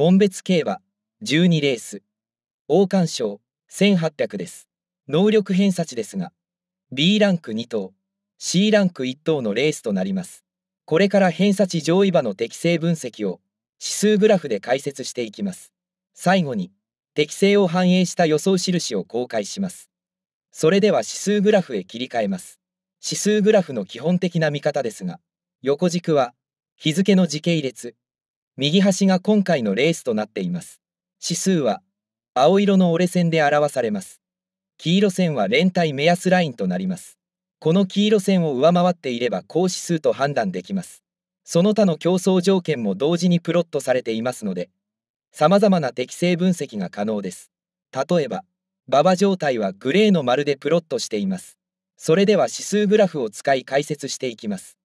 門別競馬12レース王冠賞1800です能力偏差値ですが B ランク2頭 C ランク1等のレースとなりますこれから偏差値上位馬の適正分析を指数グラフで解説していきます最後に適性を反映した予想印を公開しますそれでは指数グラフへ切り替えます指数グラフの基本的な見方ですが横軸は日付の時系列右端が今回のレースとなっています。指数は青色の折れ線で表されます。黄色線は連帯目安ラインとなります。この黄色線を上回っていれば高指数と判断できます。その他の競争条件も同時にプロットされていますので、様々な適正分析が可能です。例えば、馬場状態はグレーの丸でプロットしています。それでは指数グラフを使い解説していきます。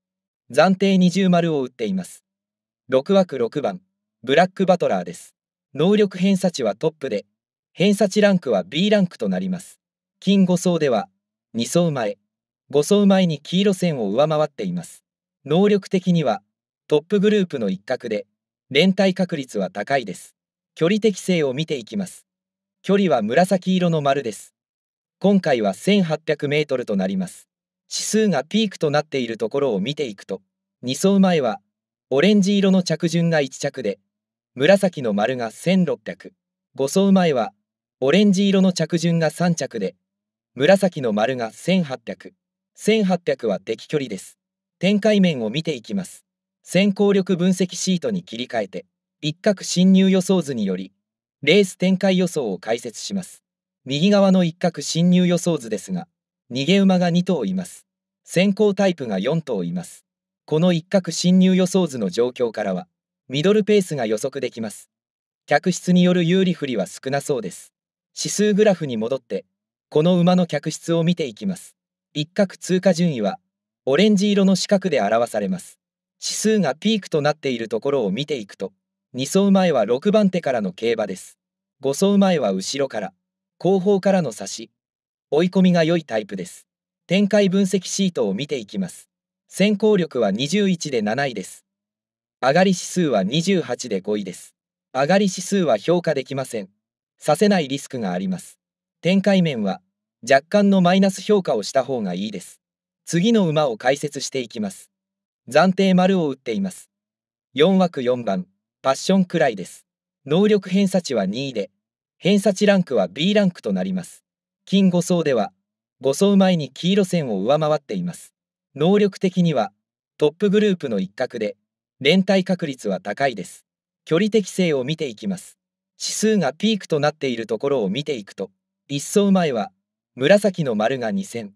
暫定20丸を打っています。6枠6番、ブラックバトラーです。能力偏差値はトップで、偏差値ランクは B ランクとなります。金5層では、2層前、5層前に黄色線を上回っています。能力的には、トップグループの一角で、連帯確率は高いです。距離適性を見ていきます。距離は紫色の丸です。今回は1800メートルとなります。指数がピークとなっているところを見ていくと、2層前はオレンジ色の着順が1着で紫の丸が1600 5層前はオレンジ色の着順が3着で紫の丸が1800 1800は敵距離です展開面を見ていきます先行力分析シートに切り替えて一角侵入予想図によりレース展開予想を解説します右側の一角侵入予想図ですが逃げ馬が2頭います先行タイプが4頭いますこの一角侵入予想図の状況からは、ミドルペースが予測できます。客室による有利不利は少なそうです。指数グラフに戻って、この馬の客室を見ていきます。一角通過順位は、オレンジ色の四角で表されます。指数がピークとなっているところを見ていくと、2走前は6番手からの競馬です。5走前は後ろから、後方からの差し、追い込みが良いタイプです。展開分析シートを見ていきます。先行力は21で7位です。上がり指数は28で5位です。上がり指数は評価できません。させないリスクがあります。展開面は若干のマイナス評価をした方がいいです。次の馬を解説していきます。暫定丸を打っています。4枠4番、パッションくらいです。能力偏差値は2位で、偏差値ランクは B ランクとなります。金5層では、5層前に黄色線を上回っています。能力的にはトップグループの一角で連帯確率は高いです距離適性を見ていきます指数がピークとなっているところを見ていくと1走前は紫の丸が2000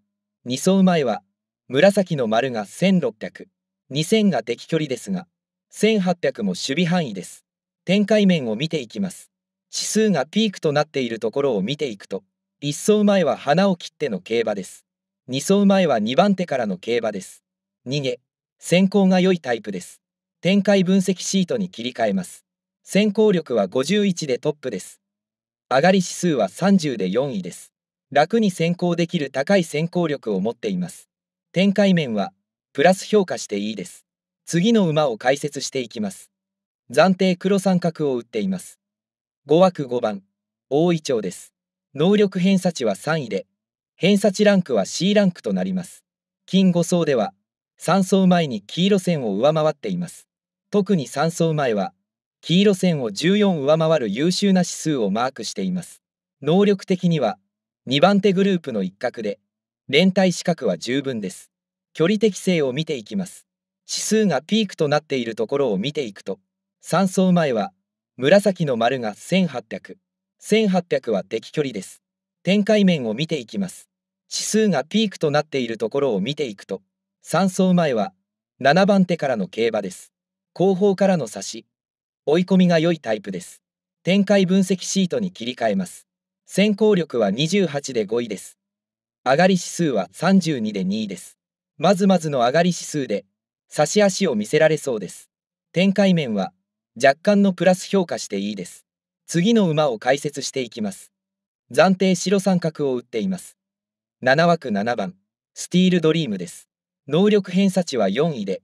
2走前は紫の丸が1600 2000が敵距離ですが1800も守備範囲です展開面を見ていきます指数がピークとなっているところを見ていくと1走前は花を切っての競馬です2走前は2番手からの競馬です。逃げ、先行が良いタイプです。展開分析シートに切り替えます。先行力は51でトップです。上がり指数は30で4位です。楽に先行できる高い先行力を持っています。展開面は、プラス評価していいです。次の馬を解説していきます。暫定黒三角を打っています。5枠5番、大井町です。能力偏差値は3位で、偏差値ランクは C ランクとなります。金5層では、3層前に黄色線を上回っています。特に3層前は、黄色線を14上回る優秀な指数をマークしています。能力的には、2番手グループの一角で、連帯資格は十分です。距離適性を見ていきます。指数がピークとなっているところを見ていくと、3層前は、紫の丸が1800、1800は敵距離です。展開面を見ていきます。指数がピークとなっているところを見ていくと、3走前は7番手からの競馬です。後方からの差し、追い込みが良いタイプです。展開分析シートに切り替えます。先行力は28で5位です。上がり指数は32で2位です。まずまずの上がり指数で、差し足を見せられそうです。展開面は若干のプラス評価していいです。次の馬を解説していきます。暫定白三角を打っています。7枠7番、スティールドリームです。能力偏差値は4位で、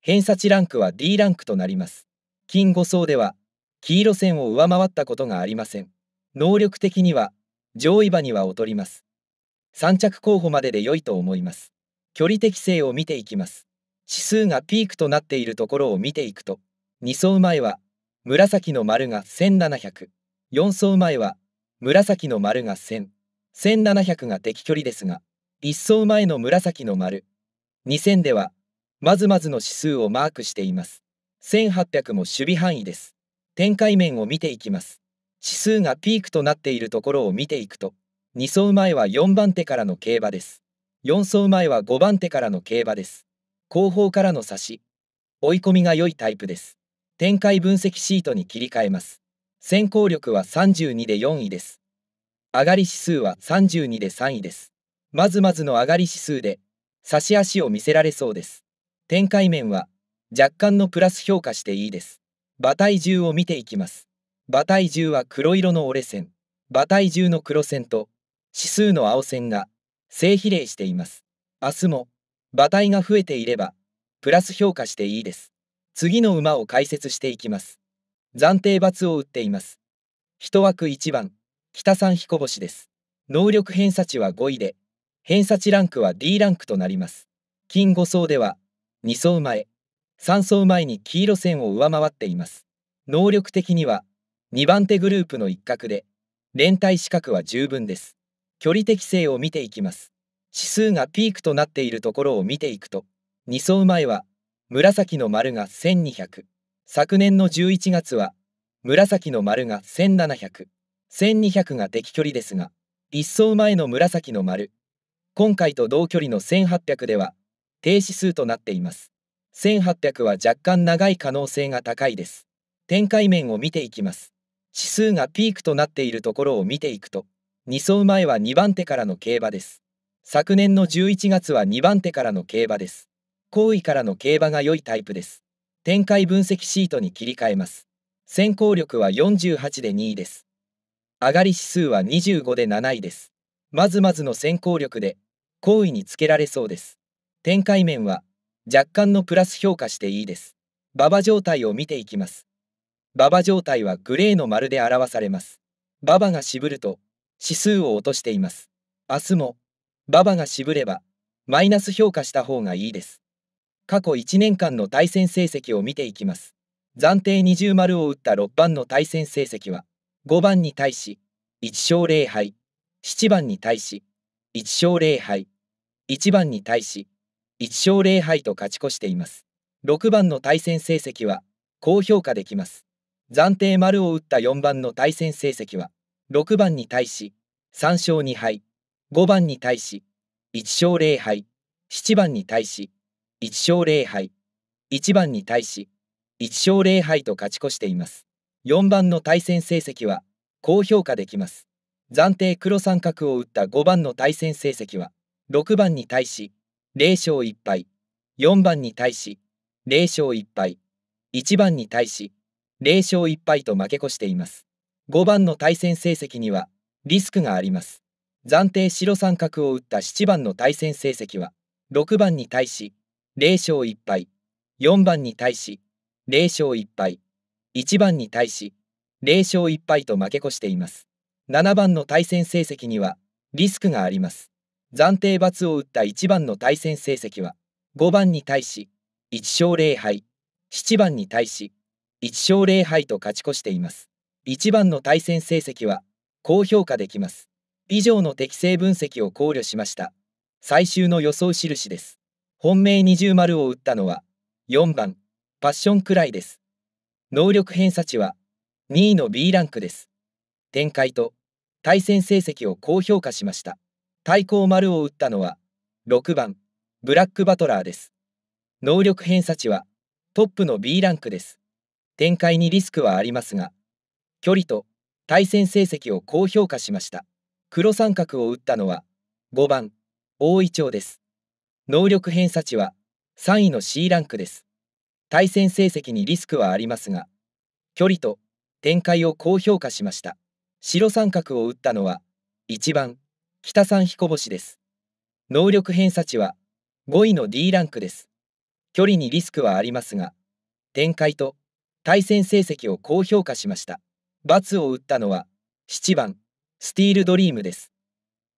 偏差値ランクは D ランクとなります。金5層では、黄色線を上回ったことがありません。能力的には、上位馬には劣ります。3着候補までで良いと思います。距離適性を見ていきます。指数がピークとなっているところを見ていくと、2層前は、紫の丸が1700、4層前は、紫の丸が1000、1700が敵距離ですが、1走前の紫の丸、2000では、まずまずの指数をマークしています。1800も守備範囲です。展開面を見ていきます。指数がピークとなっているところを見ていくと、2走前は4番手からの競馬です。4走前は5番手からの競馬です。後方からの差し、追い込みが良いタイプです。展開分析シートに切り替えます。先行力は32で4位です。上がり指数は32で3位です。まずまずの上がり指数で、差し足を見せられそうです。展開面は、若干のプラス評価していいです。馬体重を見ていきます。馬体重は黒色の折れ線、馬体重の黒線と、指数の青線が、正比例しています。明日も、馬体が増えていれば、プラス評価していいです。次の馬を解説していきます。暫定罰を打っています。1枠1番、北三彦星です。能力偏差値は5位で、偏差値ランクは D ランクとなります。金5層では、2層前、3層前に黄色線を上回っています。能力的には、2番手グループの一角で、連帯資格は十分です。距離適性を見ていきます。指数がピークとなっているところを見ていくと、2層前は、紫の丸が1200。昨年の11月は、紫の丸が1700。1200が適距離ですが、1走前の紫の丸、今回と同距離の1800では、停止数となっています。1800は若干長い可能性が高いです。展開面を見ていきます。指数がピークとなっているところを見ていくと、2走前は2番手からの競馬です。昨年の11月は2番手からの競馬です。後位からの競馬が良いタイプです。展開分析シートに切り替えます。先行力は48で2位です。上がり指数は25で7位です。まずまずの先行力で、好位につけられそうです。展開面は、若干のプラス評価していいです。馬場状態を見ていきます。馬場状態はグレーの丸で表されます。馬場が渋ると、指数を落としています。明日も、馬場が渋れば、マイナス評価した方がいいです。過去1年間の対戦成績を見ていきます。暫定20丸を打った6番の対戦成績は、5番に対し1勝0敗7番に対し1勝0敗1番に対し1勝0敗と勝ち越しています6番の対戦成績は高評価できます暫定丸を打った4番の対戦成績は6番に対し3勝2敗5番に対し1勝0敗7番に対し1勝0敗1番に対し1勝0敗と勝ち越しています4番の対戦成績は高評価できます。暫定黒三角を打った5番の対戦成績は6番に対し0勝1敗4番に対し0勝1敗1番に対し0勝1敗と負け越しています5番の対戦成績にはリスクがあります暫定白三角を打った7番の対戦成績は6番に対し0勝1敗4番に対し0勝1敗1番に対し0勝1敗と負け越しています7番の対戦成績にはリスクがあります暫定罰を打った1番の対戦成績は5番に対し1勝0敗7番に対し1勝0敗と勝ち越しています1番の対戦成績は高評価できます以上の適正分析を考慮しました最終の予想印です本命二重丸を打ったのは4番パッションくらいです能力偏差値は2位の B ランクです。展開と対戦成績を高評価しました。対抗丸を打ったのは6番ブラックバトラーです。能力偏差値はトップの B ランクです。展開にリスクはありますが、距離と対戦成績を高評価しました。黒三角を打ったのは5番大井町です。能力偏差値は3位の C ランクです。対戦成績にリスクはありますが、距離と展開を高評価しました。白三角を打ったのは、1番、北三彦星です。能力偏差値は5位の D ランクです。距離にリスクはありますが、展開と対戦成績を高評価しました。×を打ったのは、7番、スティールドリームです。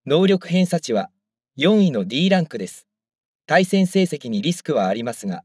能力偏差値は4位の D ランクです。対戦成績にリスクはありますが、